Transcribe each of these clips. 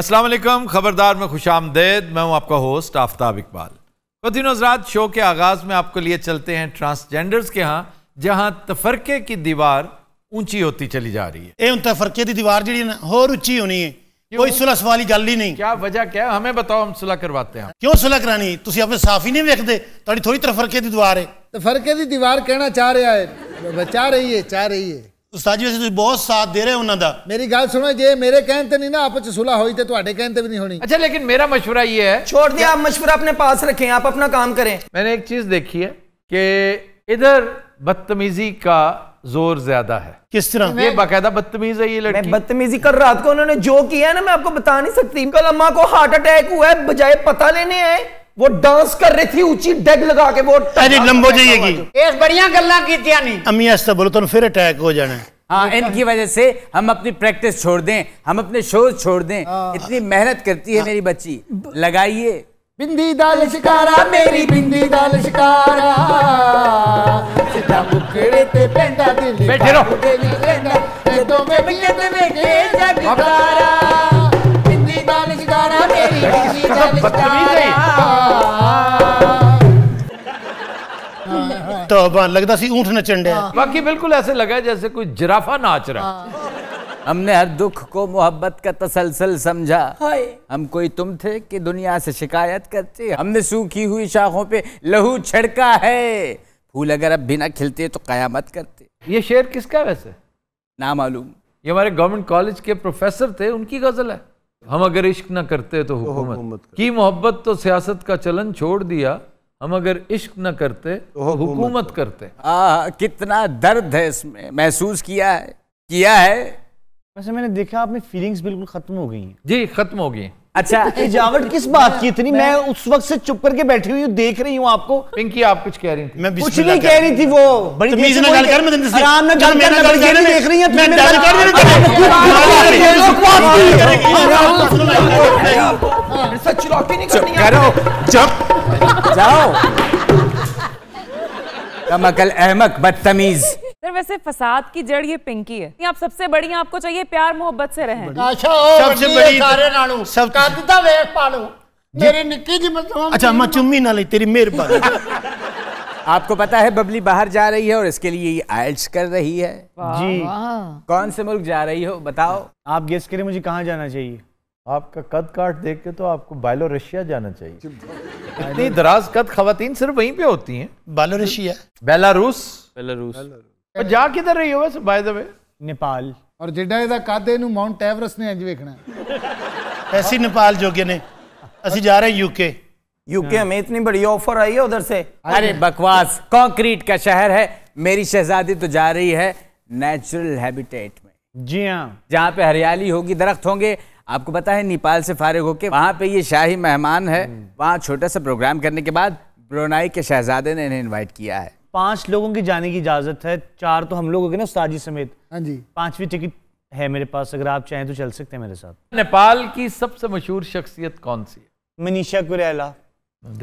असलम खबरदार में खुश आमदेद मैं हूं आपका होस्ट आफ्ताब इकबाल बतिन हजरात शो के आगाज़ में आपको लिए चलते हैं ट्रांसजेंडर्स के यहाँ जहाँ तफरके की दीवार ऊंची होती चली जा रही है ਇਹ ਹੁਣ ਤਾਂ ਫਰਕੇ ਦੀ ਦੀਵਾਰ ਜਿਹੜੀ ਨਾ ਹੋਰ ਉੱਚੀ ਹੋਣੀ ਹੈ गल ही नहीं क्या वजह क्या है हमें बताओ हम सुलह करवाते हैं क्यों सुलह करानी तुम ਆਪਣੇ साफ ही नहीं वेखते थोड़ी ਥੋੜੀ ਤਰਫ ਫਰਕੇ ਦੀ ਦੀਵਾਰ ਹੈ की दीवार कहना चाह रहा है चाह रही है चाह रही है ਉਸਤਾਦ जी ਵੈਸੇ ਤੁਸੀਂ ਬਹੁਤ ਸਾਥ ਦੇ ਰਹੇ ਹੋ ਉਹਨਾਂ ਦਾ ਮੇਰੀ ਗੱਲ ਸੁਣੋ ਜੇ ਮੇਰੇ ਕਹਿਣ ਤੇ ਨਹੀਂ ਨਾ ਆਪਸ ਚ ਸੁਲਾ ਹੋਈ नहीं होनी अच्छा लेकिन मेरा मशुरा ये है छोड़ दिया आप मशुरा अपने पास रखें आप अपना काम करें मैंने एक चीज देखी है कि इधर बदतमीजी का जोर ज्यादा है किस तरह ये बाकायदा बदतमीज है ये लड़की मैं बदतमीजी कर रात को उन्होंने जो किया है ना मैं आपको बता नहीं सकती कल अम्मा को हार्ट अटैक हुआ है बजाय पता लेने आए वो डांस कर रही थी ऊंची डेग लगा के वो अरे लंबो जाइएगी इस बढ़िया गल्ला की थी यानी अम्मी ऐसा बोलो तो फिर अटैक हो जाना हाँ इनकी वजह से हम अपनी प्रैक्टिस छोड़ दें हम अपने शोज छोड़ दें हाँ। इतनी मेहनत करती है हाँ। मेरी बच्ची लगाइए बिंदी दाल शिकारा मेरी बिंदी दाल शिकारा सिद्धा मुकड़े ते पेंदा दिल बैठे रहो दिल लेंदा बिल्ले ते मैं के जगकारा तो लगता सी ऊंट नचन डे हाँ। बाकी बिल्कुल ऐसे लगा जैसे कोई जिराफा नाच रहा हाँ। हमने हर दुख को मोहब्बत का तसलसल समझा हम कोई तुम थे कि दुनिया से शिकायत करते हमने सूखी हुई शाखों पे लहू छिड़का है फूल अगर अब भी ना खिलते तो कयामत करते ये शेर किसका वैसे ना मालूम ये हमारे गवर्नमेंट कॉलेज के प्रोफेसर थे उनकी गजल है हम अगर इश्क ना करते तो, तो हुकूमत तो की मोहब्बत तो सियासत का चलन छोड़ दिया हम अगर इश्क न करते तो हुकूमत तो करते आ, कितना दर्द है इसमें महसूस किया है किया है वैसे मैंने देखा आपने फीलिंग्स बिल्कुल खत्म हो गई हैं जी खत्म हो गई अच्छा इजावट किस बात की इतनी मैं उस वक्त से चुप करके बैठी हुई हूँ देख रही हूँ आपको पिंकी आप कुछ कह रही थी मैं कुछ नहीं कह रही थी वो बड़ी तमीज ना कर मैं आराम ना कर मैं देख रही हूं मैं कर रही हूं नहीं करनी करो जाओ कमकल अहमक बदतमीज वैसे फसाद की जड़ ये पिंकी है आप सबसे बड़ी आपको चाहिए प्यार मोहब्बत से रहे अच्छा, तो अच्छा मैं चुम्मी ना ले तेरी मेहरबानी आपको पता है बबली बाहर जा रही है और इसके लिए ये आइल्स कर रही है जी कौन से मुल्क जा रही हो बताओ आप गेस करें मुझे कहाँ जाना चाहिए आपका कद काट देख के तो आपको बायलोरशिया जाना चाहिए इतनी दराज कद खातन सिर्फ वहीं पे होती हैं बायलोरशिया बेलारूस बेलारूस ਉਹ ਜਾ ਕਿਧਰ ਰਹੀ ਹੋ ਬਸ ਬਾਏ ਦਵੇ ਨੇਪਾਲ ਔਰ ਜਿੱਡਾ ਇਹਦਾ ਕਾਦੇ ਨੂੰ ਮਾਉਂਟ ਐਵਰਸ ਨੇ ਅੱਜ ਵੇਖਣਾ ਐਸੀ नेपाल ਜੋਗੇ ਨੇ ਅਸੀਂ ਜਾ ਰਹੇ यूके यूके में इतनी बड़ी ऑफर आई है उधर से अरे बकवास कंक्रीट का शहर है मेरी शहजादी तो जा रही है नेचुरल हैबिटेट में जी हाँ जहाँ पे हरियाली होगी दरख्त होंगे आपको पता है नेपाल से फारिग होके वहाँ पे ये शाही मेहमान है वहाँ छोटा सा प्रोग्राम करने के बाद ब्रोनाई के शहजादे ने इन्हें इनवाइट किया है पांच लोगों की जाने की इजाजत है चार तो हम लोग हो गए ना साजी समेत हाँ जी पांचवी टिकट है मेरे पास अगर आप चाहें तो चल सकते हैं मेरे साथ नेपाल की सबसे मशहूर शख्सियत कौन सी है मनीषा कुरैला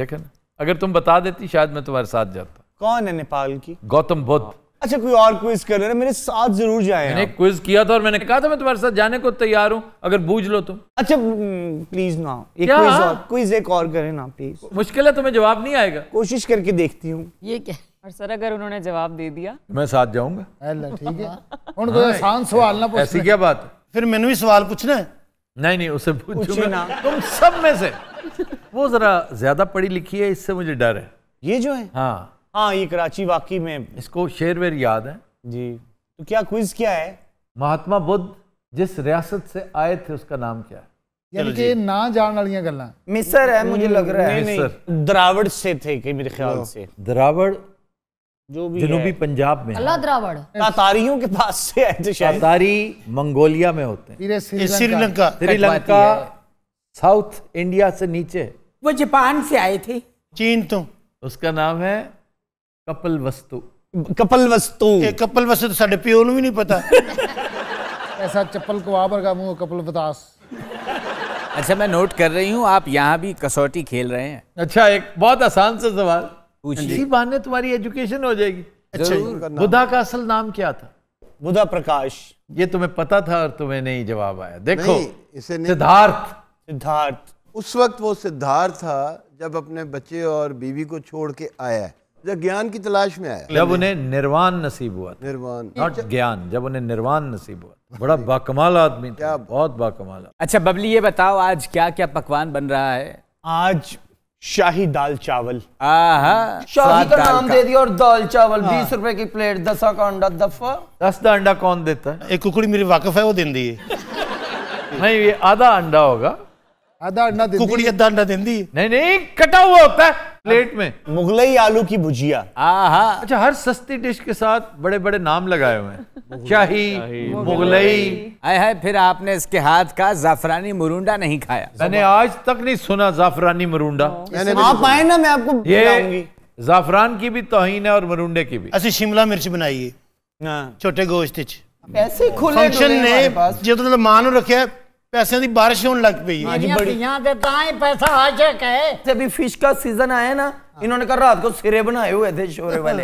देखे ना अगर तुम बता देती शायद मैं तुम्हारे साथ जाता कौन है नेपाल की गौतम बुद्ध अच्छा कोई और क्विज कर रहे मेरे साथ जरूर जाए मैंने क्विज किया था और मैंने कहा था मैं तुम्हारे साथ जाने को तैयार हूँ अगर बूझ लो तुम तो। अच्छा प्लीज ना एक क्विज और क्विज एक और करें ना प्लीज मुश्किल है तुम्हें जवाब नहीं आएगा कोशिश करके देखती हूँ ये क्या और सर अगर उन्होंने जवाब दे दिया मैं साथ जाऊंगा ठीक है उनको आसान सवाल ना ऐसी क्या बात फिर मैंने भी सवाल पूछना है नहीं नहीं उसे पूछूंगा तुम सब में से वो जरा ज्यादा पढ़ी लिखी है इससे मुझे डर है ये जो है हाँ हाँ ये कराची वाकई में इसको शेर वेर याद है जी तो क्या क्विज क्या है महात्मा बुद्ध जिस रियासत से आए थे उसका नाम क्या है यानी कि ना जान वाली गल्ला मिसर है मुझे लग रहा है नहीं, नहीं, द्रावड़ से थे कि मेरे ख्याल से द्रावड़ जो भी जनूबी पंजाब में अल्लाह तातारियों के पास से तातारी मंगोलिया में होते हैं श्रीलंका श्रीलंका साउथ इंडिया से नीचे वो जापान से आए थे चीन तो उसका नाम है कपल वस्तु कपल वस्तु कपल वस्तु तो साढ़े प्यो भी नहीं पता ऐसा चप्पल को आबर का मुंह कपल बतास अच्छा मैं नोट कर रही हूँ आप यहाँ भी कसौटी खेल रहे हैं अच्छा एक बहुत आसान सा सवाल इसी बहाने तुम्हारी एजुकेशन हो जाएगी अच्छा, बुधा का असल नाम क्या था बुधा प्रकाश ये तुम्हें पता था और तुम्हें नहीं जवाब आया देखो इसे सिद्धार्थ सिद्धार्थ उस वक्त वो सिद्धार्थ था जब अपने बच्चे और बीवी को छोड़ के आया जब ज्ञान की तलाश में आया जब उन्हें निर्वाण नसीब हुआ निर्वाण नॉट अच्छा। ज्ञान जब उन्हें निर्वाण नसीब हुआ बड़ा बाकमाल आदमी था बहुत बाकमाल अच्छा बबली ये बताओ आज क्या क्या पकवान बन रहा है आज शाही दाल चावल शाही का नाम दे दिया और दाल चावल हाँ। बीस रुपए की प्लेट दसा का अंडा दफा दस का अंडा कौन देता है एक कुकड़ी मेरी वाकफ है वो देंदी दी नहीं ये आधा अंडा होगा आधा अंडा कुकड़ी आधा अंडा दी नहीं नहीं कटा हुआ होता है प्लेट में मुगलई आलू की भुजिया अच्छा हर सस्ती डिश के साथ बड़े बड़े नाम लगाए हुए हैं शाही मुगलई आए है फिर आपने इसके हाथ का जाफरानी मुरुंडा नहीं खाया मैंने आज तक नहीं सुना जाफरानी मुरुंडा हाँ। आप आए ना मैं आपको ये जाफरान की भी तोहिन है और मरुंडे की भी असि शिमला मिर्च बनाई है हाँ। छोटे गोश्त ऐसे खुले फंक्शन ने जो मान रखे पैसों की बारिश होने लग पी ਹੈ ਹਾਂਜੀ ਬੜੀਆਂ फिश का सीजन आया ना इन्होंने कहा रात को सिरे बनाए हुए थे शोरे वाले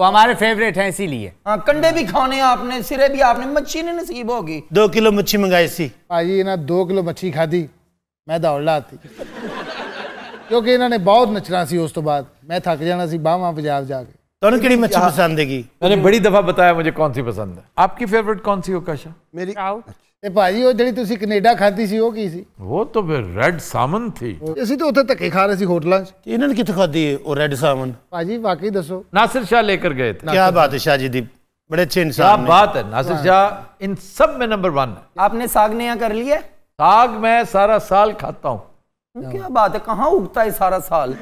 वो हमारे फेवरेट हैं इसीलिए कंडे भी खाने आपने सिरे भी आपने मच्छी ने नसीब होगी दो किलो मच्छी मंगाई सी भाजी इन्हें दो किलो मच्छी खाधी मैं दौड़ लाती क्योंकि इन्होंने बहुत नचना सी उस तो बाद मैं थक जाना सी बाहवा पंजाब जाके तो कि मच्छी पसंद है मैंने बड़ी दफा बताया मुझे कौन सी पसंद है आपकी फेवरेट कौन सी हो काशा मेरी भाजी वो जी कनेडा खाधी से की वो तो फिर रेड सामन थी असि तो उत्तर धक्के खा रहे थे होटलों इन्ह ने कितों खाधी वो रेड सामन भाजी वाकई दसो नासिर शाह लेकर गए थे क्या बात है शाह जी दी बड़े अच्छे इंसान बात है नासिर शाह इन सब में नंबर वन आपने साग नया कर लिया साग मैं सारा साल खाता हूँ क्या बात है कहाँ उगता है सारा साल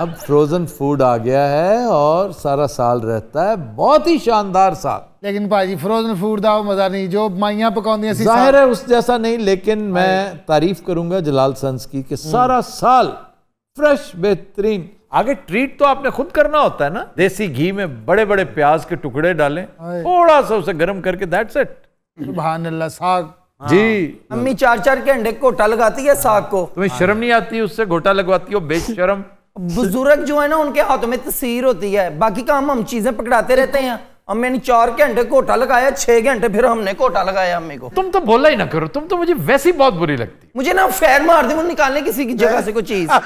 अब फ्रोजन फूड आ गया है और सारा साल रहता है बहुत ही शानदार साल लेकिन भाजी फ्रोजन फूड का मजा नहीं जो माइया पका जाहिर है उस जैसा नहीं लेकिन मैं तारीफ करूंगा जलाल संस की कि सारा हम्म। साल फ्रेश बेहतरीन आगे ट्रीट तो आपने खुद करना होता है ना देसी घी में बड़े बड़े प्याज के टुकड़े डालें थोड़ा सा उसे गर्म करके दैट्स इट साग हाँ। जी मम्मी चार चार के अंडे को घोटा लगाती है साग को तुम्हें शर्म नहीं आती उससे घोटा लगवाती हो बेशरम बुजुर्ग जो है ना उनके हाथों में तस्वीर होती है बाकी काम हम चीजें पकड़ाते रहते हैं मैंने चार घंटे कोटा लगाया छह घंटे फिर हमने कोटा लगाया अम्मी को तुम तो बोला ही ना करो तुम तो मुझे वैसी बहुत बुरी लगती मुझे ना फैर मार दे निकालने किसी की जगह से कोई चीज हाँ।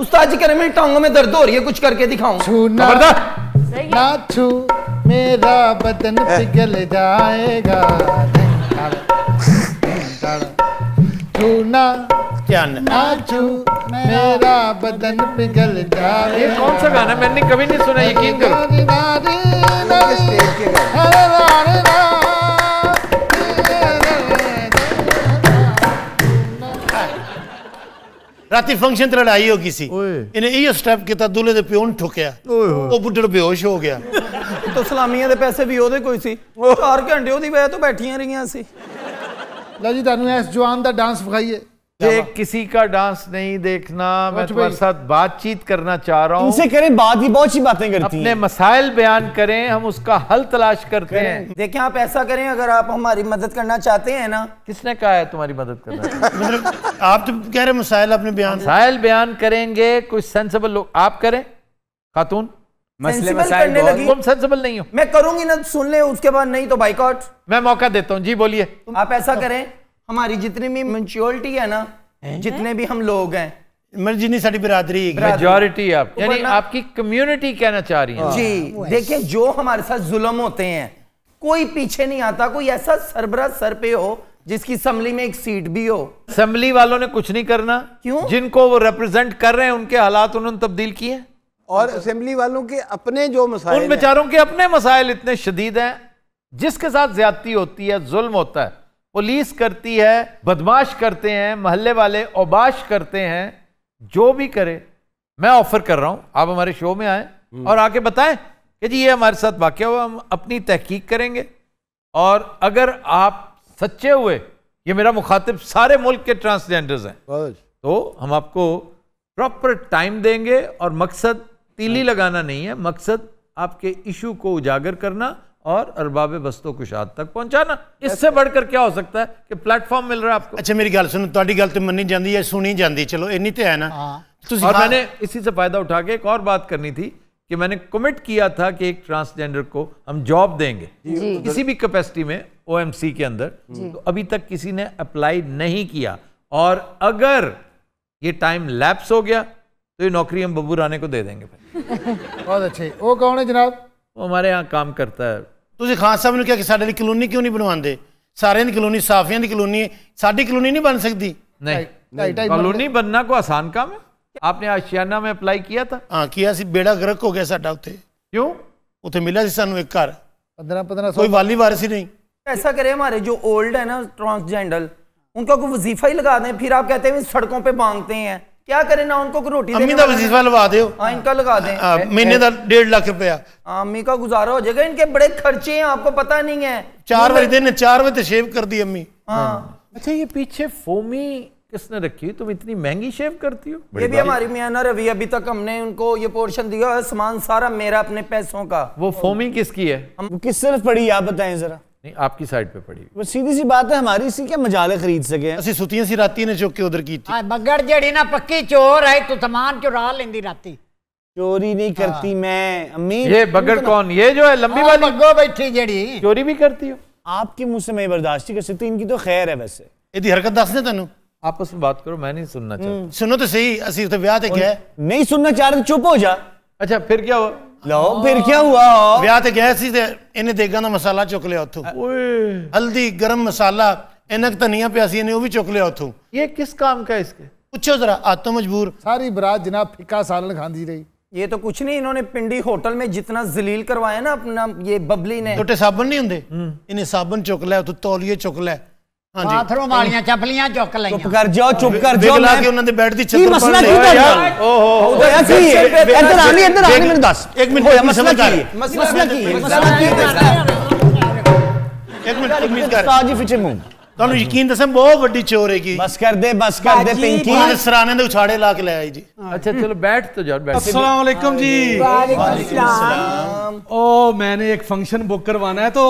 उस्ताद जी मेरी टांगों में दर्द हो रही है कुछ करके दिखाऊं छूना ना छू मेरा बदन पिघल जाएगा छूना जाना छू मेरा बदन पिघल जाए ये कौन सा गाना मैंने कभी नहीं सुना यकीन करो राती फंक्शन ते लड़ाई हो किसी इन्हें यो स्टेप किया दूल्हे के प्यो ने ठुकया वो बेहोश हो गया तो सलामिया के पैसे भी ओदे कोई सी 4 घंटे ओदी वजह तो बैठियां रही सी लजी जी ਤੁਹਾਨੂੰ जवान का डांस विखाइए देख किसी का डांस नहीं देखना मैं तुम्हारे साथ बातचीत करना चाह रहा हूँ इनसे करें बात ही बहुत सी बातें करती अपने हैं। मसाइल बयान करें हम उसका हल तलाश करते हैं देखिए आप ऐसा करें अगर आप हमारी मदद करना चाहते हैं ना किसने कहा है तुम्हारी मदद करना मतलब, आप तो कह रहे मसाइल अपने बयान मसाइल बयान करेंगे कुछ सेंसेबल लोग आप करें खातून करने लगी तुम सेंसिबल नहीं हो मैं करूंगी ना सुन ले उसके बाद नहीं तो बाइकआउट मैं मौका देता हूँ जी बोलिए आप ऐसा करें हमारी जितनी भी मेच्योरिटी है ना जितने भी हम लोग हैं मेजोरिटी आप यानी आपकी कम्युनिटी कहना चाह रही है जी देखिए जो हमारे साथ जुलम होते हैं कोई पीछे नहीं आता कोई ऐसा सरबरा सर पे हो जिसकी असम्बली में एक सीट भी हो असम्बली वालों ने कुछ नहीं करना क्यों जिनको वो रिप्रेजेंट कर रहे हैं उनके हालात उन्होंने तब्दील किए और असेंबली वालों के अपने जो मसाइल उन बेचारों के अपने मसाइल इतने शदीद हैं जिसके साथ ज्यादती होती है जुल्म होता है पुलिस करती है बदमाश करते हैं महल्ले वाले ओबाश करते हैं जो भी करे मैं ऑफर कर रहा हूं आप हमारे शो में आए हम्म। और आके बताएं कि जी ये हमारे साथ वाक्य हुआ हम अपनी तहकीक करेंगे और अगर आप सच्चे हुए ये मेरा मुखातिब सारे मुल्क के ट्रांसजेंडर्स हैं तो हम आपको प्रॉपर टाइम देंगे और मकसद तीली हाँ। लगाना नहीं है मकसद आपके इशू को उजागर करना और अरबाब बस्तो कुशाद तक पहुंचाना इससे अच्छा। बढ़कर क्या हो सकता है कि प्लेटफॉर्म मिल रहा है आपको अच्छा मेरी गल सुनो ਤੁਹਾਡੀ गल तो मनी जाती है सुनी जाती चलो ਇੰਨੀ तो है ना हाँ। तो और मैंने इसी से फायदा उठा के एक और बात करनी थी कि मैंने कमिट किया था कि एक ट्रांसजेंडर को हम जॉब देंगे मतलब- किसी भी कैपेसिटी में ओ के अंदर तो अभी तक किसी ने अप्लाई नहीं किया और अगर ये टाइम लैप्स हो गया तो ये नौकरी हम बबू राणे को दे देंगे बहुत अच्छे वो कौन है जनाब वो हमारे यहाँ काम करता है ਤੁਸੀਂ ਖਾਨ ਸਾਹਿਬ ਨੂੰ ਕਿਹਾ ਕਿ ਸਾਡੇ ਲਈ ਕਲੋਨੀ ਕਿਉਂ ਨਹੀਂ ਬਣਵਾਉਂਦੇ ਸਾਰਿਆਂ ਦੀ ਕਲੋਨੀ ਸਾਫੀਆਂ ਦੀ ਕਲੋਨੀ ਸਾਡੀ नहीं बन सकती नहीं कॉलोनी बनना को आसान काम है आपने आशियाना में अप्लाई किया था हाँ किया सी बेड़ा ग्रक हो गया साडा उत्ते क्यों उत्ते मिला सी सानू एक घर पंद्रह पंद्रह कोई वाली बार ही नहीं ऐसा करें हमारे जो ओल्ड है ना ट्रांसजेंडर उनका कोई वजीफा ही लगा दें फिर आप कहते हैं सड़कों पर मांगते हैं क्या करें ना उनको रोटी अम्मी का वजीफा लगा दे हाँ, इनका लगा दे हाँ, महीने का डेढ़ लाख रुपया हाँ, अम्मी का गुजारा हो जाएगा इनके बड़े खर्चे हैं आपको पता नहीं है चार बजे दिन चार बजे शेव तो कर दी अम्मी हाँ अच्छा ये पीछे फोमी किसने रखी तुम इतनी महंगी शेव करती हो ये भी हमारी मियाना रवि अभी तक हमने उनको ये पोर्शन दिया है सामान सारा मेरा अपने पैसों का वो फोमी किसकी है हम किस पड़ी आप बताएं जरा नहीं आपकी साइड पे पड़ी वो सीधी सी बात है हमारी सी क्या मजाले खरीद सके असि सुतियां सी राती ने जो के उधर की थी हाँ, मगर जड़ी ना पक्की चोर है तो तमाम चुरा लेंदी राती चोरी नहीं हाँ। करती मैं अम्मी ये बगड़ कौन ये जो है लंबी हाँ, वाली बग्गो बैठी जड़ी चोरी भी करती हो आपके मुंह से मैं बर्दाश्त नहीं कर सकती इनकी तो खैर है वैसे ਇਹਦੀ ਹਰਕਤ ਦੱਸ ਦੇ ਤੈਨੂੰ ਆਪਸ ਵਿੱਚ ਬਾਤ ਕਰੋ ਮੈਂ ਨਹੀਂ ਸੁਣਨਾ ਚਾਹਤਾ ਸੁਣੋ ਤੇ ਸਹੀ ਅਸੀਂ ਉੱਥੇ ਵਿਆਹ ਤੇ ਗਏ नहीं सुनना चाह रहे तो चुप हो जा अच्छा फिर क्या हुआ ਲਓ ਫਿਰ ਕੀ ਹੁਆ ਵਿਆਹ ਤੇ ਗਏ ਸੀ ਤੇ ਇਹਨੇ ਦੇਗਾਂ ਦਾ ਮਸਾਲਾ ਚੁੱਕ ਲਿਆ ਉੱਥੋਂ ਓਏ ਹਲਦੀ ਗਰਮ ਮਸਾਲਾ ਇਨਕ ਧਨੀਆ ਪਿਆ ਸੀ ਇਹਨੇ ਉਹ ਵੀ ਚੁੱਕ ਲਿਆ ਉੱਥੋਂ ਇਹ ਕਿਸ ਕੰਮ ਕਾ ਇਸਕੇ पूछो जरा आप तो मजबूर सारी बरात जनाब फिका सालन खांदी रही ये तो कुछ नहीं इन्होंने पिंडी होटल में जितना जलील करवाया ना अपना ये बबली ने छोटे साबन नहीं होंगे इन्हें साबुन चुक लिया तो तौलिए चुक लिया ਬਾਥਰੂਮ ਵਾਲੀਆਂ ਚੱਪਲੀਆਂ ਚੁੱਕ ਲਈਆਂ ਚੁੱਪ ਕਰ ਜਾਓ ਚੁੱਪ ਕਰ ਜਾਓ ਦੇਖ ਲਾ ਕੇ ਉਹਨਾਂ ਦੇ ਬੈਠ ਦੀ ਛੱਤਰ ਮਸਲਾ ਕੀ ਤੁਹਾਡਾ ਓਹੋ ਹੋਇਆ ਕੀ ਇੱਧਰ ਆ ਨਹੀਂ ਇੱਧਰ ਆ ਮੈਨੂੰ ਦੱਸ ਇੱਕ ਮਿੰਟ ਹੋਇਆ ਮਸਲਾ ਕੀ ਹੈ ਮਸਲਾ ਕੀ ਹੈ ਮਸਲਾ ਕੀ ਹੈ ਇੱਕ ਮਿੰਟ ਉਮੀਦ ਕਰ ਸਾਜੀ ਫਿਚੇ ਮੂੰਹ ਤੁਹਾਨੂੰ ਯਕੀਨ ਦੱਸਾਂ ਬਹੁਤ ਵੱਡੀ ਚੋਰ ਹੈਗੀ ਬਸ ਕਰ ਦੇ ਬਸ ਕਰ ਦੇ ਪਿੰਕੀ ਸਰਾਣੇ ਦੇ ਉਛਾੜੇ ਲਾ ਕੇ ਲੈ ਆਈ ਜੀ ਅੱਛਾ ਚਲੋ ਬੈਠ ਤੋ ਬੈਠ जी वालेकुम ओ मैंने एक फंक्शन बुक करवाना है तो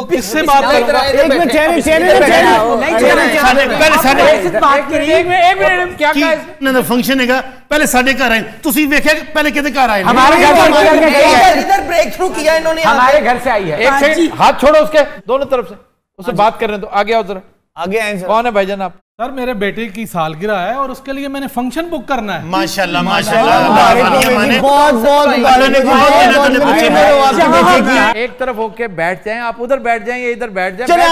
फंक्शन ਤੁਸੀਂ ਵੇਖਿਆ ਪਹਿਲੇ ਕਿਹਦੇ ਘਰ ਆਏ है हाथ छोड़ो उसके दोनों तरफ से उससे बात कर रहे हैं तो आ गया उधर आगे आए सर कौन है भाईजान आप सर मेरे बेटे की सालगिरह है और उसके लिए मैंने फंक्शन बुक करना है माशाल्लाह माशाल्लाह एक तरफ होके बैठ जाए आप उधर बैठ जाए इधर बैठ जाए चले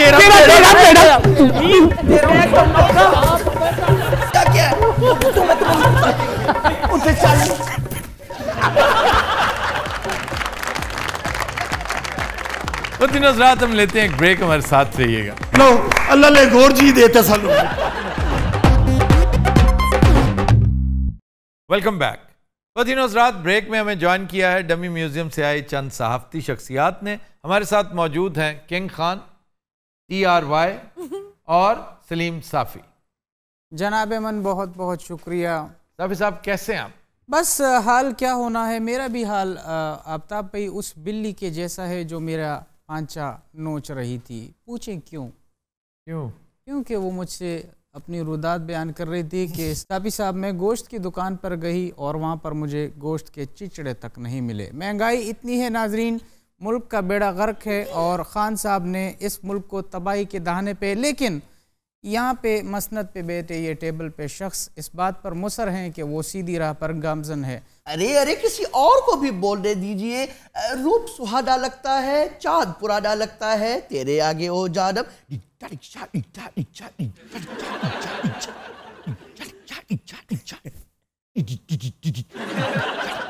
तेरा तेरा तेरा तेरा तेरा तेरा तो मैं तुम्हें रात हम लेते हैं एक ब्रेक हमारे साथ रहिएगा लो अल्लाह ले गौर जी देते सालू वेलकम बैक वतीनों रात ब्रेक में हमें ज्वाइन किया है डमी म्यूजियम से आए चंद सहाफ़ती शख्सियात ने हमारे साथ मौजूद हैं king Khan T R Y और सलीम साफ़ी जनाब मन बहुत बहुत शुक्रिया साहब साहब कैसे हैं आप बस हाल क्या होना है मेरा भी हाल आफ्ताब भाई उस बिल्ली के जैसा है जो मेरा आंचा नोच रही थी पूछे क्यों क्यों क्योंकि वो मुझसे अपनी रुदात बयान कर रही थी कि साफी साहब मैं गोश्त की दुकान पर गई और वहाँ पर मुझे गोश्त के चिचड़े तक नहीं मिले महंगाई इतनी है नाजरीन मुल्क का बेड़ा गर्क है और ख़ान साहब ने इस मुल्क को तबाही के दहाने पे लेकिन यहाँ पे मसनत पे बैठे ये टेबल पे शख्स इस बात पर मुसर हैं कि वो सीधी राह पर गामजन है अरे अरे किसी और को भी बोलने दीजिए रूप सुहादा लगता है चांद पुराना लगता है तेरे आगे ओ जानब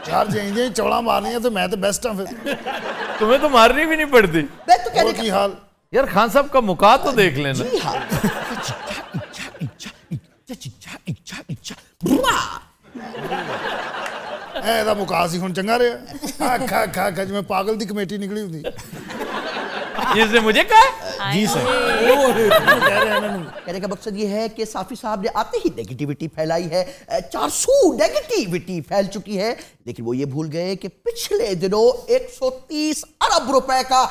चार चौड़ा मारनी है तो मैं तो बेस्ट हूँ तुम्हें तो मारनी भी नहीं पड़ती मैं तो क्या हाल यार खान साहब का मुका तो देख लेना जी हाँ। ਇਹਦਾ ਮੁਕਾਸ ਹੀ ਹੁਣ ਚੰਗਾ ਰਿਹਾ ਆਖਾ ਖਾ ਖਾ ਜਿਵੇਂ ਪਾਗਲ ਦੀ ਕਮੇਟੀ ਨਿਕਲੀ ਹੁੰਦੀ जिसने मुझे कहा जी सर कहने का मकसद ये है कि साफी साहब ने आते ही नेगेटिविटी फैलाई है चार सौ नेगेटिविटी फैल चुकी है लेकिन वो ये भूल गए कि पिछले दिनों 130 अरब रुपए का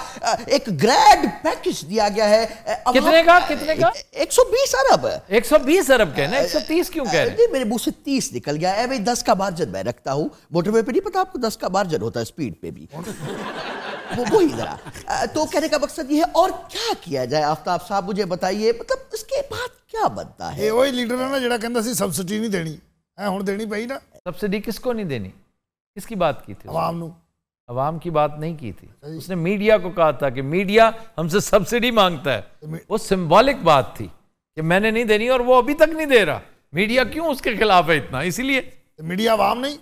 एक ग्रैंड पैकेज दिया गया है कितने का कितने का 120 अरब 120 अरब के ना 130 क्यों कह रहे मेरे मुंह से 30 निकल गया है भाई 10 का मार्जिन मैं रखता हूँ मोटरवे पे नहीं पता आपको 10 का मार्जिन होता है स्पीड पे भी वो वो ही जरा तो कहने का मकसद ये है और क्या किया जाए आफ्ताब साहब मुझे बताइए मतलब इसके बाद क्या बनता है वही लीडर है ना ਜਿਹੜਾ ਕਹਿੰਦਾ सी सबसिडी नहीं देनी है हूँ देनी ਪਈ ना सबसिडी किसको नहीं देनी किसकी बात की थी आवाम आवाम की बात नहीं की थी उसने मीडिया को कहा था कि मीडिया हमसे सब्सिडी मांगता है तो वो सिंबॉलिक बात थी कि मैंने नहीं देनी और वो अभी तक नहीं दे रहा मीडिया क्यों उसके खिलाफ है इतना इसीलिए तो मीडिया आवाम नहीं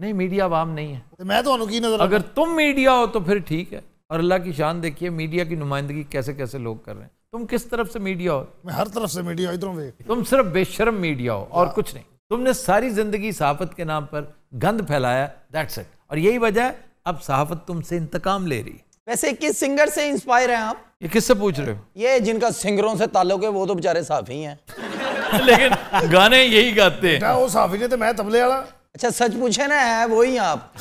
नहीं मीडिया वाम नहीं है तो मैं तो की नजर अगर तुम मीडिया हो तो फिर ठीक है और अल्लाह की शान देखिए मीडिया की नुमाइंदगी कैसे कैसे लोग कर रहे हैं तुम किस तरफ से मीडिया हो मैं हर तरफ से मीडिया इधरों तुम सिर्फ बेशरम मीडिया हो और कुछ नहीं तुमने सारी जिंदगी सहाफत के नाम पर गंद फैलाया दैट्स इट और यही वजह है अब सहाफत तुमसे इंतकाम ले रही है वैसे किस सिंगर से इंस्पायर है आप ये किससे पूछ रहे हो ये जिनका सिंगरों से ताल्लुक है वो तो बेचारे साफी है लेकिन गाने यही गाते हैं वो साफी थे तो मैं तबले वाला अच्छा सच पूछे ना है वो ही आप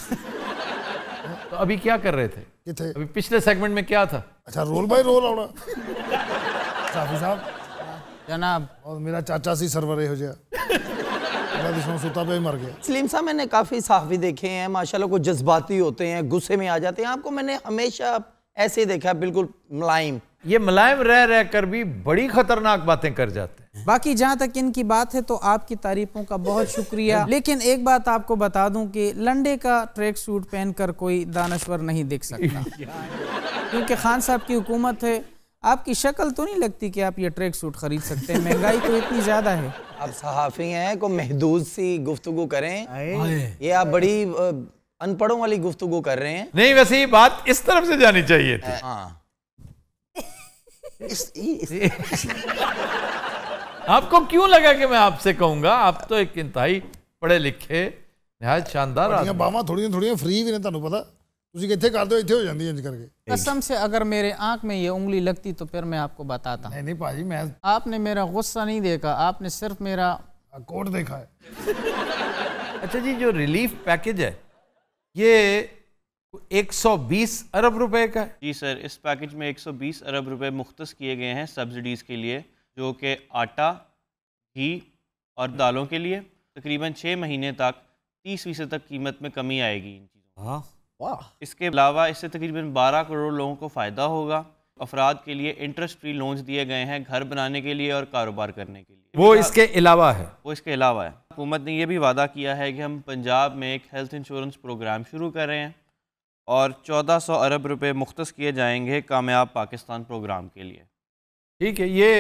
तो अभी क्या कर रहे थे ये थे अभी पिछले सेगमेंट में क्या था अच्छा रोल बाय रोल आना साफी साहब जनाब और मेरा चाचा सी सर्वर हो गया सुता पे मर गया सलीम साहब मैंने काफ़ी साफी देखे हैं माशाल्लाह को जज्बाती होते हैं गुस्से में आ जाते हैं आपको मैंने हमेशा ऐसे देखा बिल्कुल मुलायम ये मुलायम रह रह कर भी बड़ी खतरनाक बातें कर जाते हैं बाकी जहाँ तक इनकी बात है तो आपकी तारीफों का बहुत शुक्रिया लेकिन एक बात आपको बता दूं कि लंडे का ट्रैक सूट पहनकर कोई दानश्वर नहीं देख सकता क्योंकि खान साहब की हुकूमत है आपकी शक्ल तो नहीं लगती कि आप ये ट्रैक सूट खरीद सकते हैं महंगाई तो इतनी ज्यादा है आप सहाफ़ी हैं को महदूद सी गुफ्तु करें ये आप बड़ी अनपढ़ों वाली गुफ्तु कर रहे हैं नहीं वैसे ये बात इस तरफ से जानी चाहिए थी हाँ आपको क्यों लगा कि मैं आपसे कहूंगा आप तो एक इंतहाई पढ़े लिखे ਨਿਹਾਇਤ ਸ਼ਾਨਦਾਰ ਆ थोड़ी ਥੋੜੀਆਂ ਥੋੜੀਆਂ ਫ੍ਰੀ ਵੀ ਨੇ ਤੁਹਾਨੂੰ ਪਤਾ ਤੁਸੀਂ ਕਿੱਥੇ ਕਰਦੇ कसम से अगर मेरे आंख में ये उंगली लगती तो फिर मैं आपको बताता नहीं नहीं पाजी मैं आपने मेरा गुस्सा नहीं देखा आपने सिर्फ मेरा कोट देखा है अच्छा जी जो रिलीफ पैकेज है ये 120 अरब रुपए का है जी सर इस पैकेज में 120 अरब रुपए मुख्त किए गए हैं सब्सिडीज़ के लिए जो कि आटा घी और दालों के लिए तकरीबन छः महीने तक तीस फीसद तक कीमत में कमी आएगी इन चीज़ों हाँ, वाह इसके अलावा इससे तकरीबन बारह करोड़ लोगों को फ़ायदा होगा अफराद के लिए इंटरेस्ट फ्री लोन्स दिए गए हैं घर बनाने के लिए और कारोबार करने के लिए वो इसके अलावा है वो इसके अलावा है हुकूमत ने यह भी वादा किया है कि हम पंजाब में एक हेल्थ इंश्योरेंस प्रोग्राम शुरू कर रहे हैं और 1400 अरब रुपए मुख्त किए जाएंगे कामयाब पाकिस्तान प्रोग्राम के लिए ठीक है ये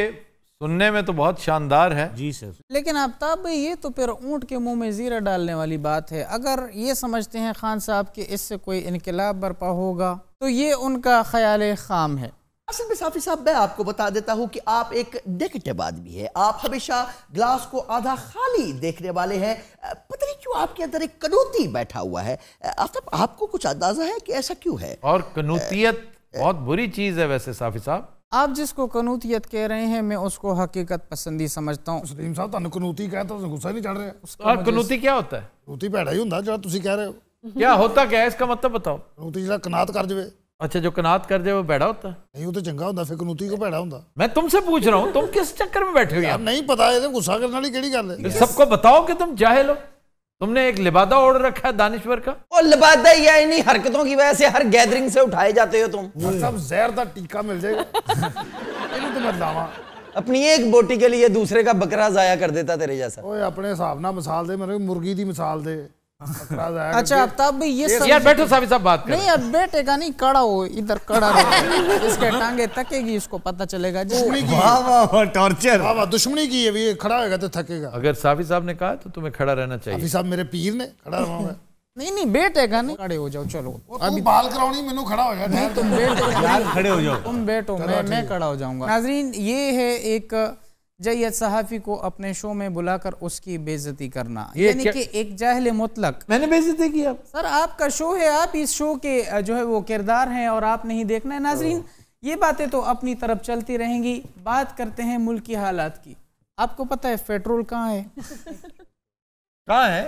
सुनने में तो बहुत शानदार है जी सर लेकिन आफ्ताब भाई ये तो फिर ऊँट के मुंह में ज़ीरा डालने वाली बात है अगर ये समझते हैं खान साहब कि इससे कोई इनकलाब बर्पा होगा तो ये उनका ख्याल खाम है असल में साफी साहब मैं आपको बता देता हूँ कि आप एक नेगेटिव आदमी है आप हमेशा ग्लास को आधा खाली देखने वाले हैं पता नहीं क्यों आपके अंदर एक कनौती बैठा हुआ है आफ्ताब आपको कुछ अंदाजा है कि ऐसा क्यों है और कनूतीत बहुत बुरी चीज़ है वैसे साफी साहब आप जिसको कनूतियत कह रहे हैं मैं उसको हकीकत पसंदी समझता हूँ सलीम साहब ਤੁਹਾਨੂੰ ਕਨੂਤੀ ਕਹਿੰਦਾ ਤੁਸੀਂ ਗੁੱਸਾ ਨਹੀਂ ਚੜ ਰਿਹਾ कनूती क्या होता है कनूती ਕਨੂਤੀ ही ਹੀ जो ਜਿਹੜਾ ਤੁਸੀਂ ਕਹਿ ਰਹੇ ਹੋ ਕੀ ਹੁੰਦਾ ਕਿਆ ਹੈ ਇਸका ਮਤਲਬ ਬਤਾਓ ਕਨੂਤੀ ਜਿਹੜਾ ਕਨਾਤ ਕਰ अच्छा जो कनात कर जाए वो बैठा होता नहीं वो तो चंगा होता फिर कनूती को बैठा होता मैं तुमसे पूछ रहा हूँ तुम किस चक्कर में बैठे हो यार नहीं पता है गुस्सा करने वाली कही गल है सबको बताओ कि तुम जाहिल हो तुमने एक लिबादा ऑर्डर रखा है दानिश्वर का और लिबादा ही है इन्हीं हरकतों की वजह से हर गैदरिंग से उठाए जाते हो तुम सब जहर का टीका मिल जाएगा तो अपनी एक बोटी के लिए दूसरे का बकरा जाया कर देता तेरे जैसा ओए अपने हिसाब ना मिसाल दे मेरे मुर्गी दी मिसाल दे अच्छा तब ये यार बैठो साहब साहब बात नहीं यार बैठेगा नहीं कड़ा हो इधर कड़ा रहो इसके टांगे थकेगी इसको पता चलेगा दुश्मनी की वाह वाह टॉर्चर वाह वाह दुश्मनी की है खड़ा होगा तो थकेगा अगर साफी साहब ने कहा तो तुम्हें खड़ा रहना चाहिए साहब मेरे पीर ने खड़ा रहा हूं नहीं नहीं बैठेगा नहीं खड़े हो जाओ चलो अभी बाल कराउनी मेनू खड़ा हो जाओ नहीं तुम बैठो खड़े हो जाओ तुम बैठो मैं मैं खड़ा हो जाऊंगा नाजरीन ये है एक जैद सहाफ़ी को अपने शो में बुलाकर उसकी बेजती करना यानी कि एक जाहल मुतलक मैंने बेजती की आप सर आपका शो है आप इस शो के जो है वो किरदार हैं और आप नहीं देखना है नाजरीन ये बातें तो अपनी तरफ चलती रहेंगी बात करते हैं मुल्क की हालात की आपको पता है पेट्रोल कहाँ है कहाँ है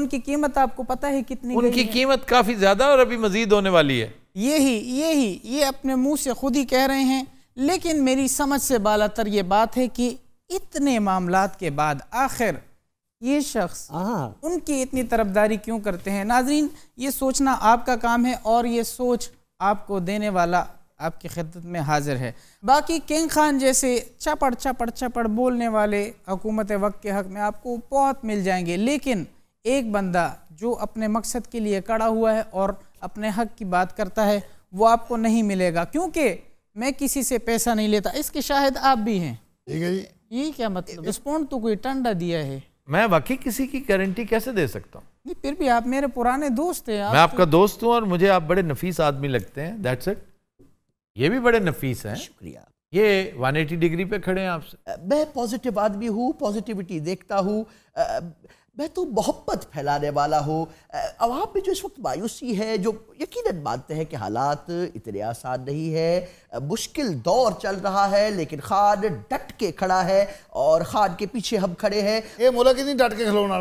उनकी कीमत आपको पता है कितनी उनकी कीमत काफ़ी ज़्यादा और अभी मजीद होने वाली है यही यही ये अपने मुंह से खुद ही कह रहे हैं लेकिन मेरी समझ से बालातर ये बात है कि इतने मामला के बाद आखिर ये शख्स हाँ। उनकी इतनी तरफदारी क्यों करते हैं नाजरीन ये सोचना आपका काम है और ये सोच आपको देने वाला आपकी खिदत में हाजिर है बाकी किंग खान जैसे चपड़ चपड़ चपड़ बोलने वाले हुकूमत वक्त के हक में आपको बहुत मिल जाएंगे लेकिन एक बंदा जो अपने मकसद के लिए कड़ा हुआ है और अपने हक की बात करता है वो आपको नहीं मिलेगा क्योंकि मैं किसी से पैसा नहीं लेता इसके शायद आप भी हैं ठीक है जी ये क्या मतलब इस पॉइंट तो कोई टंडा दिया है मैं वाकई किसी की गारंटी कैसे दे सकता हूँ नहीं फिर भी आप मेरे पुराने दोस्त हैं आप मैं आपका तो... दोस्त हूँ और मुझे आप बड़े नफीस आदमी लगते हैं दैट्स इट ये भी बड़े नफीस हैं शुक्रिया ये 180 डिग्री पे खड़े हैं आपसे मैं पॉजिटिव आदमी हूँ पॉजिटिविटी देखता हूँ मैं तो मोहब्बत फैलाने वाला हूँ अवाम में जो इस वक्त मायूसी है जो यकीन मानते हैं कि हालात इतने आसान नहीं है मुश्किल दौर चल रहा है लेकिन खान डट के खड़ा है और खान के पीछे हम खड़े हैं ये मोला कि नहीं डट के खिलौना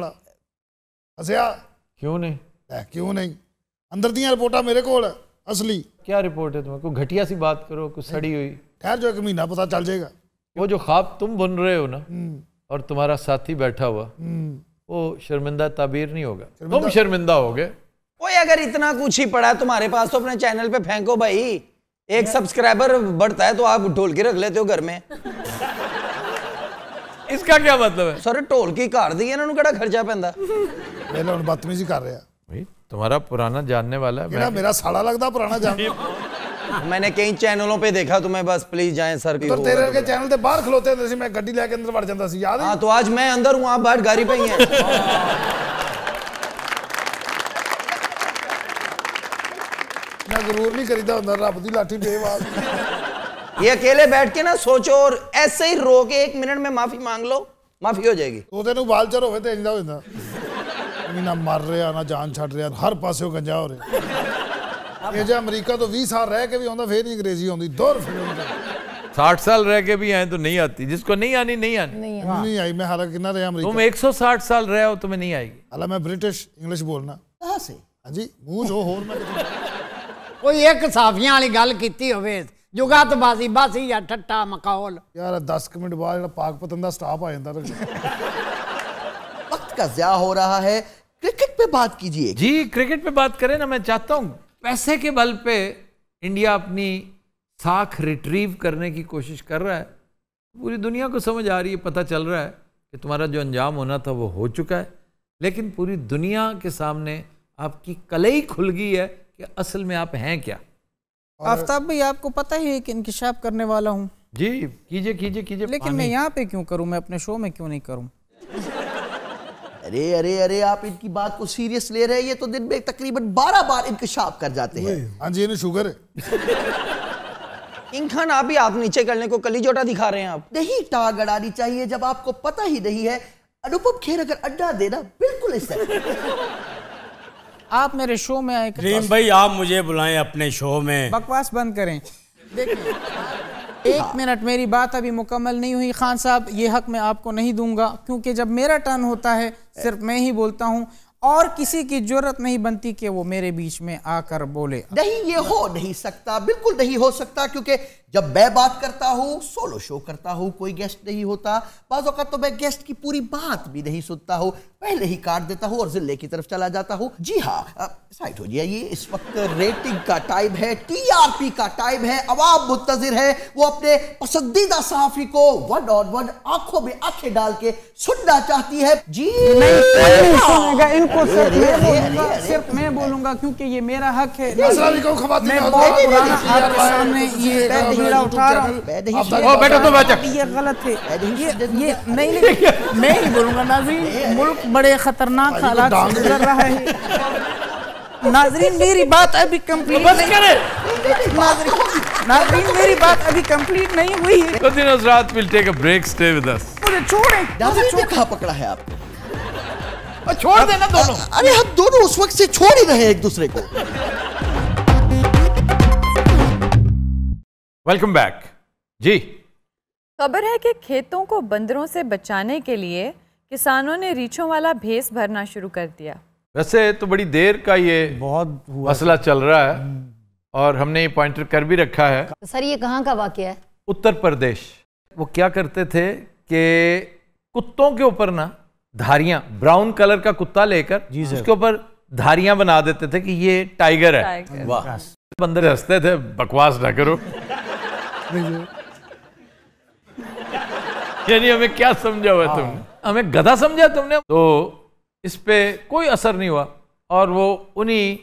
हसिया क्यों नहीं क्यों नहीं अंदर दियाँ रिपोर्टा मेरे को असली क्या रिपोर्ट है तुम्हें कोई घटिया सी बात करो कुछ सड़ी हुई ठहर जो एक महीना पता चल जाएगा वो जो ख्वाब तुम बुन रहे हो ना हम्म। और तुम्हारा साथी बैठा हुआ हम्म। वो शर्मिंदा ताबीर नहीं होगा तुम शर्मिंदा हो गए ओए अगर इतना कुछ ही पड़ा तुम्हारे पास तो अपने चैनल पे फेंको भाई एक सब्सक्राइबर बढ़ता है तो आप ढोल के रख लेते हो घर में इसका क्या मतलब है सर ढोल की कार दी इन्होंने केड़ा खर्चा पैंदा पहले हम बदतमीजी कर रहा तुम्हारा पुराना जानने वाला है मेरा साड़ा लगता पुराना जानने मैंने कई चैनलों पे देखा तुम्हें तो बस प्लीज जाए सर तो तेरे के चैनल बाहर खलोते होते मैं गड्डी लेके अंदर बढ़ जाता सी याद है हाँ, तो आज मैं अंदर हूँ आप बाहर गाड़ी पे ही जरूर नहीं करीदा अंदर रब की लाठी बेवाज ये अकेले बैठ के ना सोचो और ऐसे ही रो के एक मिनट में माफी मांग लो माफी हो जाएगी तो तेन बाल चर हो मर रहा ना जान छड़ रहा हर पास हो रहा ਇਹ ਜੇ ਅਮਰੀਕਾ ਤੋਂ 20 ਸਾਲ ਰਹਿ ਕੇ ਵੀ ਆਉਂਦਾ ਫੇਰ ਨਹੀਂ ਅੰਗਰੇਜ਼ੀ ਆਉਂਦੀ ਦੌਰ ਫਿਰ 60 साल रह के भी आए तो नहीं आती जिसको नहीं आनी नहीं आनी नहीं, हाँ। नहीं आई मैं हालांकि कितना रहा अमेरिका तुम 160 साल रहे हो तुम्हें नहीं आएगी अला मैं ब्रिटिश इंग्लिश बोलना हां से हां जी मुंह जो होर मैं कोई एक साफियां वाली गल कीती होवे जुगातबाजी बस ही या ठट्टा मकौल यार 10 मिनट बाद जेड़ा पाक पतन दा स्टाफ आ जांदा वक्त का ज्या हो रहा है क्रिकेट पे बात कीजिए जी क्रिकेट पे बात करें ना मैं चाहता हूँ पैसे के बल पे इंडिया अपनी साख रिट्रीव करने की कोशिश कर रहा है पूरी दुनिया को समझ आ रही है पता चल रहा है कि तुम्हारा जो अंजाम होना था वो हो चुका है लेकिन पूरी दुनिया के सामने आपकी कलई खुल गई है कि असल में आप हैं क्या आफ्ताब भाई आपको पता ही है कि इंकशाफ करने वाला हूँ जी कीजिए कीजिए कीजिए लेकिन मैं यहाँ पे क्यों करूँ मैं अपने शो में क्यों नहीं करूँ अरे अरे अरे आप इनकी बात को सीरियस ले रहे हैं ये तो दिन में तकरीबन बारह बार इंकशाफ कर जाते हैं हाँ जी इन्हें शुगर है किंग खान आप ही आप नीचे करने को कली जोटा दिखा रहे हैं आप नहीं टाग अड़ानी चाहिए जब आपको पता ही नहीं है अनुपम खेर अगर अड्डा देना बिल्कुल इस आप मेरे शो में आए भाई आप मुझे बुलाएं अपने शो में बकवास बंद करें देखिए एक हाँ। मिनट मेरी बात अभी मुकम्मल नहीं हुई खान साहब ये हक मैं आपको नहीं दूंगा क्योंकि जब मेरा टर्न होता है सिर्फ मैं ही बोलता हूँ और किसी की जरूरत नहीं बनती कि वो मेरे बीच में आकर बोले नहीं ये हो नहीं सकता बिल्कुल नहीं हो सकता क्योंकि जब मैं बात करता हूं सोलो शो करता हूं कोई गेस्ट नहीं होता बाज़ात तो मैं गेस्ट की पूरी बात भी नहीं सुनता हूं पहले ही काट देता हूं और जिले की तरफ चला जाता हूं जी हाँ साइड हो जाए ये इस वक्त रेटिंग का टाइम है टीआरपी का टाइम है अवाम मुंतजर है वो अपने पसंदीदा सहाफी को वन ऑन वन आंखों में आंखें डाल के सुनना चाहती है जी नहीं इनको सिर्फ मैं बोलूंगा क्योंकि ये मेरा हक है मेरा उठा रहा हूँ बैठो तो तुम ये गलत है ये ये नहीं नहीं मैं ही बोलूँगा नाजरीन मुल्क बड़े खतरनाक तो हालात से गुजर रहा है नाजरीन मेरी बात अभी कंप्लीट नाजरीन मेरी बात अभी कंप्लीट नहीं हुई है तो दिन रात will take a break stay with us मुझे छोड़ें मुझे छोड़ कहां पकड़ा है आप छोड़ देना दोनों अरे हम दोनों उस वक्त से छोड़ ही रहे एक दूसरे को वेलकम बैक जी खबर है कि खेतों को बंदरों से बचाने के लिए किसानों ने रीछों वाला भेस भरना शुरू कर दिया वैसे तो बड़ी देर का ये बहुत मसला चल रहा है और हमने ये पॉइंटर कर भी रखा है तो सर ये कहाँ का वाक्य है उत्तर प्रदेश वो क्या करते थे कि कुत्तों के ऊपर ना धारियां ब्राउन कलर का कुत्ता लेकर उसके ऊपर धारियां बना देते थे कि ये टाइगर है वाह बंदर हंसते थे बकवास ना करो यानी हमें क्या समझा हुआ तुमने हाँ। हमें गधा समझा तुमने तो इस पे कोई असर नहीं हुआ और वो उन्हीं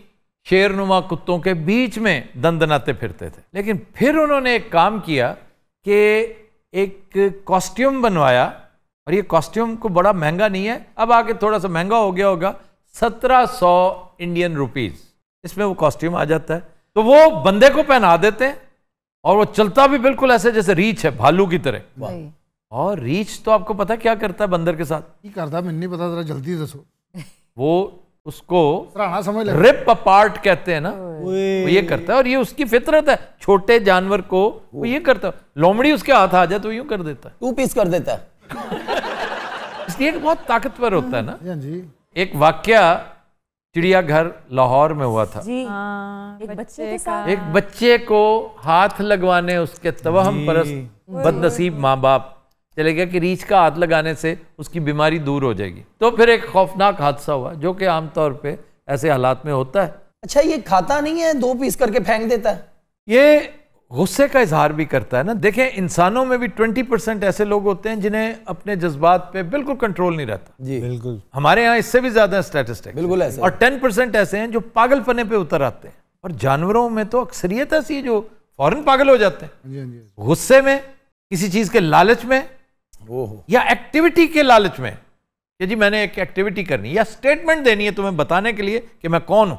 शेरनुमा कुत्तों के बीच में दंदनाते फिरते थे लेकिन फिर उन्होंने एक काम किया कि एक कॉस्ट्यूम बनवाया और ये कॉस्ट्यूम को बड़ा महंगा नहीं है अब आके थोड़ा सा महंगा हो गया होगा सत्रह सौ इंडियन रुपीज़ इसमें वो कॉस्ट्यूम आ जाता है तो वो बंदे को पहना देते हैं और वो चलता भी बिल्कुल ऐसे जैसे रीच है भालू की तरह और रीच तो आपको पता क्या करता है बंदर के साथ करता मैं नहीं पता जरा जल्दी दसो वो उसको समझ रिप अपार्ट कहते हैं ना वो ये करता है और ये उसकी फितरत है छोटे जानवर को वो ये करता है लोमड़ी उसके हाथ आ जाए तो यूं कर देता है टू पीस कर देता है इसलिए बहुत ताकतवर होता है ना हाँ जी एक वाक्य चिड़ियाघर लाहौर में हुआ था जी। हाँ, एक बच्चे के साथ एक बच्चे को हाथ लगवाने उसके तवहम परस बदनसीब माँ बाप चले गया कि रीछ का हाथ लगाने से उसकी बीमारी दूर हो जाएगी तो फिर एक खौफनाक हादसा हुआ जो कि आमतौर पे ऐसे हालात में होता है अच्छा ये खाता नहीं है दो पीस करके फेंक देता है ये गुस्से का इजहार भी करता है ना देखें इंसानों में भी 20 परसेंट ऐसे लोग होते हैं जिन्हें अपने जज्बात पे बिल्कुल कंट्रोल नहीं रहता जी बिल्कुल हमारे यहाँ इससे भी ज्यादा स्टेटिस्टिक बिल्कुल ऐसे और 10 परसेंट ऐसे हैं जो पागल पने पे उतर आते हैं और जानवरों में तो अक्सरियत ऐसी है जो फौरन पागल हो जाते हैं हाँ हाँ हाँ गुस्से में किसी चीज के लालच में वो या एक्टिविटी के लालच में कि जी मैंने एक एक्टिविटी करनी या स्टेटमेंट देनी है तुम्हें बताने के लिए कि मैं कौन हूं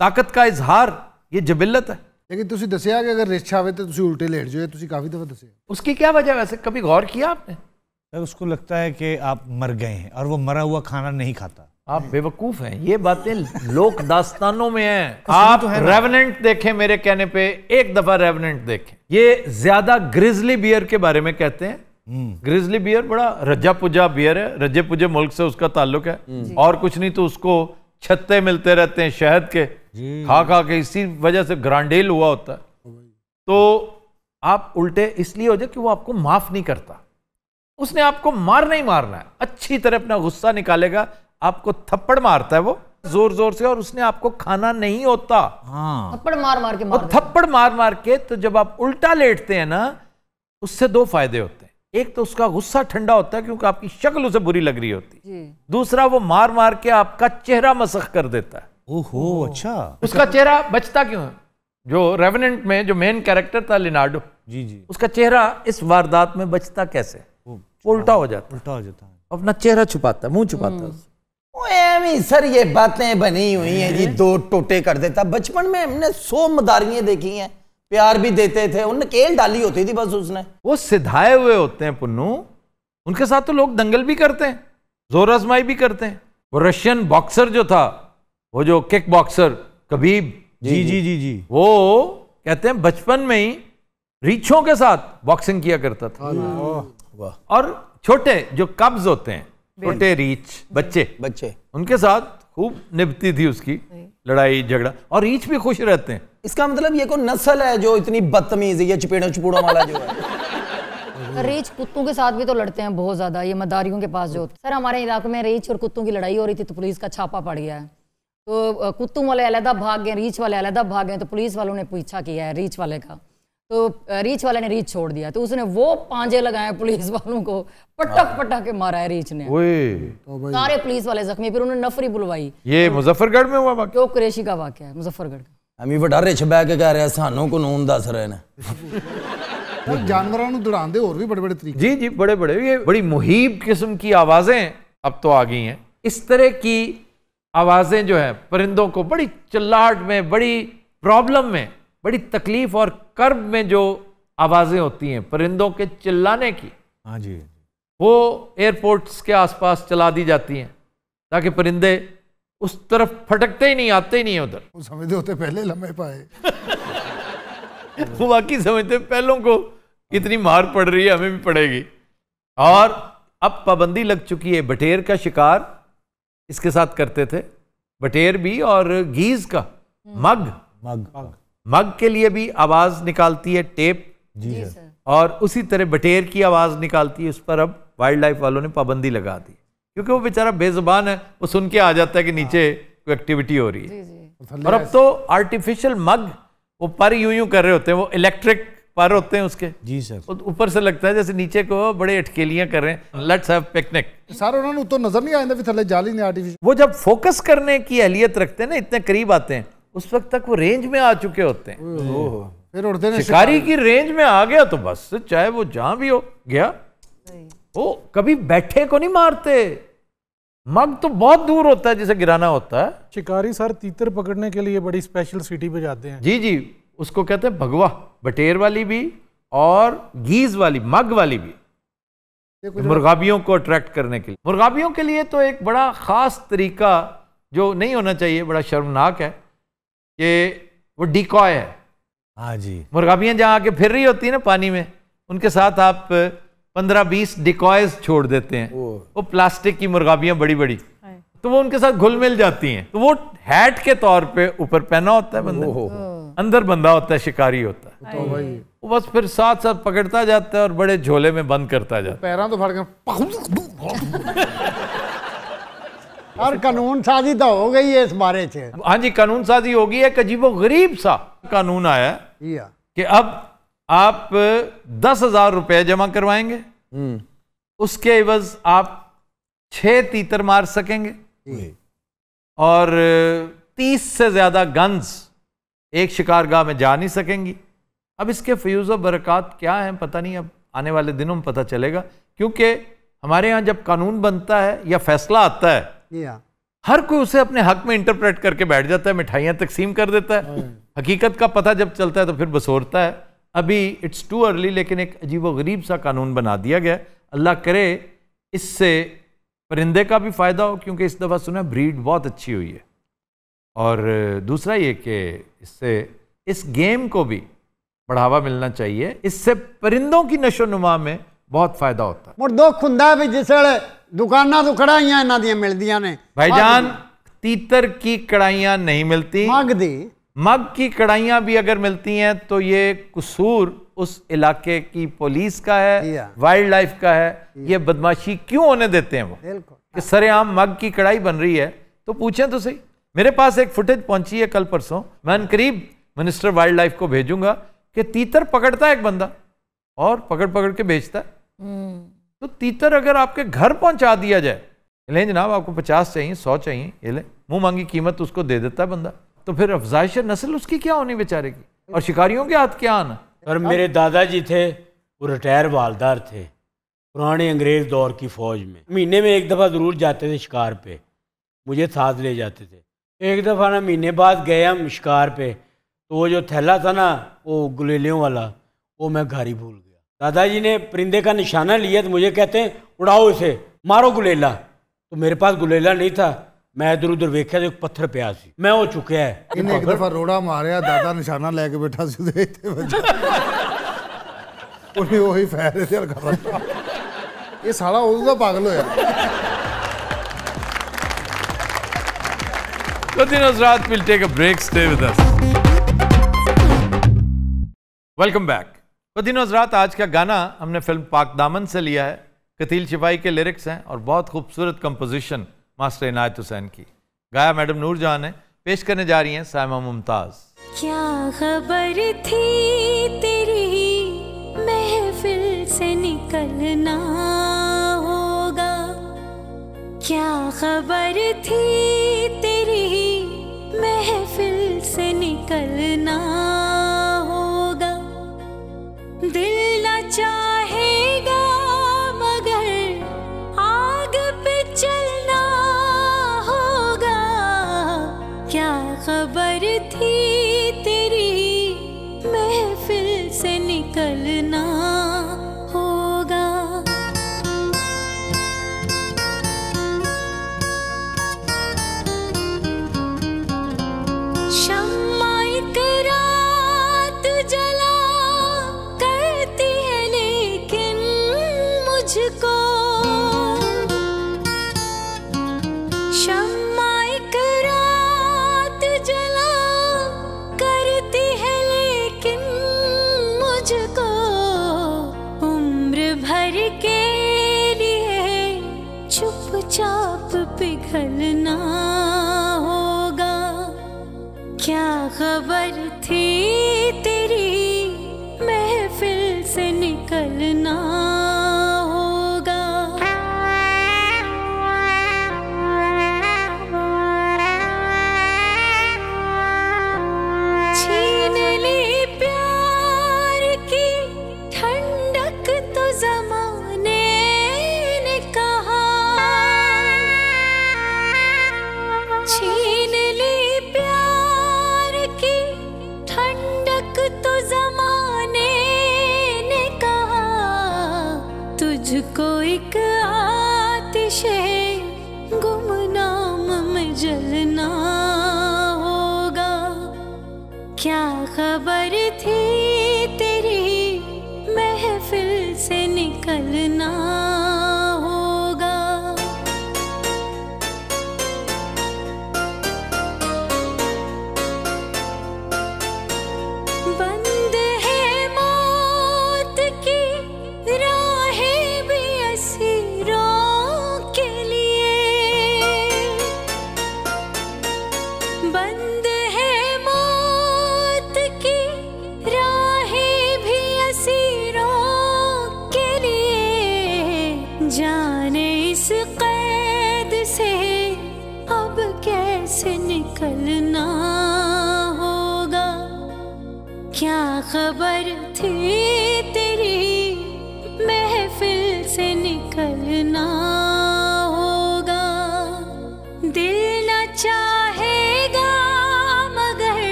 ताकत का इजहार ये जबिल्लत है लेकिन तुम दसिया कि अगर रिछ आवे तो उल्टे लेट जाए ਜਾਓ ਤੁਸੀਂ ਕਾਫੀ ਦਫਾ उसकी क्या वजह वैसे कभी गौर किया आपने सर उसको लगता है कि आप मर गए हैं और वो मरा हुआ खाना नहीं खाता आप बेवकूफ हैं ये बातें लोक दास्तानों में हैं आप तो है रेवनेंट देखें मेरे कहने पे एक दफा रेवनेंट देखें ये ज्यादा ग्रिजली बियर के बारे में कहते हैं हम्म। ग्रिजली बियर बड़ा रजा पुजा बियर है रजे पुजे मुल्क से उसका ताल्लुक है हम्म। और कुछ नहीं तो उसको छत्ते मिलते रहते हैं शहद के खा खा के इसी वजह से ग्रांडेल हुआ होता है तो आप उल्टे इसलिए हो जाए कि वो आपको माफ नहीं करता उसने आपको मार नहीं मारना है अच्छी तरह अपना गुस्सा निकालेगा आपको थप्पड़ मारता है वो जोर जोर से और उसने आपको खाना नहीं होता हाँ। थप्पड़ मार मार के मार और थप्पड़ मार मार के तो जब आप उल्टा लेटते हैं ना उससे दो फायदे होते हैं एक तो उसका गुस्सा ठंडा होता है क्योंकि आपकी शक्ल उसे बुरी लग रही होती है दूसरा वो मार मार के आपका चेहरा मसख कर देता है ओहो अच्छा उसका चेहरा बचता क्यों है जो रेवनेंट में जो मेन कैरेक्टर था लिनाडो जी जी उसका चेहरा इस वारदात में बचता कैसे अच्छा। उल्टा हो जाता उल्टा हो जाता है अपना चेहरा छुपाता मुंह छुपाता हम्म। सर ये बातें बनी हुई हैं जी हम्म। दो टोटे कर देता बचपन में हमने सो मदारियां देखी हैं प्यार भी देते थे उनने केल डाली होती थी बस उसने वो सिधाए हुए होते हैं पुन्नू उनके साथ तो लोग दंगल भी करते हैं जोर आजमाई भी करते हैं वो रशियन बॉक्सर जो था वो जो किक बॉक्सर कबीब जी जी जी जी, जी। वो कहते हैं बचपन में ही रीछों के साथ बॉक्सिंग किया करता था हाँ, और छोटे जो कब्ज होते हैं छोटे रीछ बच्चे बच्चे उनके साथ खूब निपती थी उसकी लड़ाई झगड़ा और ईच भी खुश रहते हैं इसका मतलब ये कोई नस्ल है जो इतनी बदतमीज है चपेड़ों वाला जो है रेच कुत्तों के साथ भी तो लड़ते हैं बहुत ज्यादा ये मदारियों के पास जो सर हमारे इलाके में रीछ और कुत्तों की लड़ाई हो रही थी तो पुलिस का छापा पड़ गया है तो कुत्तों वाले अलहदा भाग गए रीछ वाले अलहदा भाग गए तो पुलिस वालों ने पूछा किया है रीछ वाले का तो रीच वाले ने रीच छोड़ दिया तो उसने वो पांजे लगाए पुलिस वालों को पटक पटक हाँ। के मारा है रीच ने तो सारे पुलिस वाले जख्मी फिर उन्होंने नफरी बुलवाई ये तो मुजफ्फरगढ़ में हुआ क्यों कुरेशी का वाक्य है मुजफ्फरगढ़ का अब तो आ गई हैं इस तरह की आवाज़ें जो है परिंदों को बड़ी चिल्लाहट में बड़ी प्रॉब्लम में बड़ी तकलीफ और कर्ब में जो आवाज़ें होती हैं परिंदों के चिल्लाने की हाँ जी वो एयरपोर्ट्स के आसपास चला दी जाती हैं ताकि परिंदे उस तरफ फटकते ही नहीं आते ही नहीं उधर वो समझते होते पहले लम्बे पाए वो बाकी समझते पहलों को इतनी मार पड़ रही है हमें भी पड़ेगी और अब पाबंदी लग चुकी है बटेर का शिकार इसके साथ करते थे बटेर भी और गीज का मग मग, मग। मग के लिए भी आवाज निकालती है टेप जी सर और उसी तरह बटेर की आवाज निकालती है उस पर अब वाइल्ड लाइफ वालों ने पाबंदी लगा दी क्योंकि वो बेचारा बेजुबान है वो सुन के आ जाता है कि नीचे हाँ। कोई एक्टिविटी हो रही है जी जी। और अब तो आर्टिफिशियल मग वो पर यू यूं कर रहे होते हैं वो इलेक्ट्रिक पर होते हैं उसके जी सर ऊपर से लगता है जैसे नीचे को बड़े अटकेलियां कर रहे हैं लेट्स हैव पिकनिक सर उन्होंने तो नजर नहीं आया थले जाली ने आर्टिफिशियल वो जब फोकस करने की अहलियत रखते हैं ना इतने करीब आते हैं उस वक्त तक वो रेंज में आ चुके होते हैं फिर उड़ते शिकारी, शिकारी की रेंज में आ गया तो बस चाहे वो जहां भी हो गया वो कभी बैठे को नहीं मारते मग तो बहुत दूर होता है जिसे गिराना होता है शिकारी सर तीतर पकड़ने के लिए बड़ी स्पेशल सिटी पे जाते हैं जी जी उसको कहते हैं भगवा बटेर वाली भी और गीज वाली मग वाली भी मुर्गाबियों को अट्रैक्ट करने के लिए मुर्गाबियों के लिए तो एक बड़ा ख़ास तरीका जो नहीं होना चाहिए बड़ा शर्मनाक है कि वो डिकॉय है हाँ जी मुर्गाबियाँ जहाँ आके फिर रही होती है ना पानी में उनके साथ आप पंद्रह बीस डिकॉयज छोड़ देते हैं वो प्लास्टिक की मुर्गाबियाँ बड़ी बड़ी तो वो उनके साथ घुल मिल जाती हैं तो वो हैट के तौर पे ऊपर पहना होता है बंदा अंदर बंदा होता है शिकारी होता है तो भाई वो बस फिर साथ साथ पकड़ता जाता है और बड़े झोले में बंद करता जाता है पैर तो फाड़ और कानून साजी तो हो गई है इस बारे से हाँ जी कानून साजी होगी एक अजीबो गरीब सा कानून आया हाँ। कि अब आप दस हजार रुपये जमा करवाएंगे हम्म। उसके एवज आप छः तीतर मार सकेंगे और तीस से ज़्यादा गन्स एक शिकारगाह में जा नहीं सकेंगी अब इसके फ्यूज़ और बरक़ात क्या हैं पता नहीं अब आने वाले दिनों में पता चलेगा क्योंकि हमारे यहाँ जब कानून बनता है या फैसला आता है हर कोई उसे अपने हक में इंटरप्रेट करके बैठ जाता है मिठाइयां तकसीम कर देता है हाँ। हकीकत का पता जब चलता है तो फिर बसोरता है अभी इट्स टू अर्ली लेकिन एक अजीब गरीब सा कानून बना दिया गया अल्लाह करे इससे परिंदे का भी फ़ायदा हो क्योंकि इस दफ़ा सुना ब्रीड बहुत अच्छी हुई है और दूसरा ये कि इससे इस गेम को भी बढ़ावा मिलना चाहिए इससे परिंदों की नशो नुमा में बहुत फायदा होता है ਦੁੱਖ ਹੁੰਦਾ जिस वे दुकाना तो कढ़ाइया ਕੜਾਈਆਂ ਇਹਨਾਂ ਦੀਆਂ ने ਨੇ तीतर की कढ़ाइया नहीं मिलती मग दी मग की कढ़ाइया भी अगर मिलती हैं तो ये कसूर उस इलाके की पुलिस का है हाँ। वाइल्ड लाइफ का है हाँ। ये बदमाशी क्यों होने देते हैं वो कि सरेआम मग की कढ़ाई बन रही है तो पूछें तो सही मेरे पास एक फुटेज पहुंची है कल परसों मैं करीब मिनिस्टर वाइल्ड लाइफ को भेजूंगा कि तीतर पकड़ता है एक बंदा और पकड़ पकड़ के भेजता है हम्म। तो तीतर अगर आपके घर पहुंचा दिया जाए ले जनाब आपको पचास चाहिए सौ चाहिए ये ले मुँह मांगी कीमत उसको दे देता है बंदा तो फिर अफजाइश नस्ल उसकी क्या होनी बेचारे की और शिकारियों के हाथ क्या आना पर मेरे दादाजी थे वो रिटायर वालदार थे पुराने अंग्रेज़ दौर की फ़ौज में महीने में एक दफ़ा ज़रूर जाते थे शिकार पे मुझे साथ ले जाते थे एक दफ़ा ना महीने बाद गए हम शिकार पे तो वो जो थैला था ना वो गुलेलियों वाला वो मैं घर ही भूल गया दादाजी ने परिंदे का निशाना लिया तो मुझे कहते हैं उड़ाओ इसे मारो गुलेला तो मेरे पास गुलेला नहीं था मैं इधर उधर वेख्या तो एक पत्थर पिया मैं वो चुका है इन्हें एक दफा रोड़ा मारिया दादा निशाना लेके बैठा सी उन्हें ये साला उधर पागल होया Latino Azrat will take a break. Stay with तो दिन हजरात आज का गाना हमने फिल्म पाक दामन से लिया है कतील शिपाही के लिरिक्स हैं और बहुत खूबसूरत कंपोजिशन मास्टर इनायत हुसैन की गाया मैडम नूर जहान है पेश करने जा रही हैं सायमा मुमताज क्या खबर थी तेरी महफिल से निकलना होगा क्या खबर थी तेरी महफिल से निकलना दिल न मुझको उम्र भर के लिए चुपचाप पिघलना होगा क्या खबर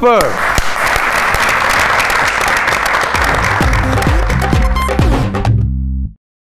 Super。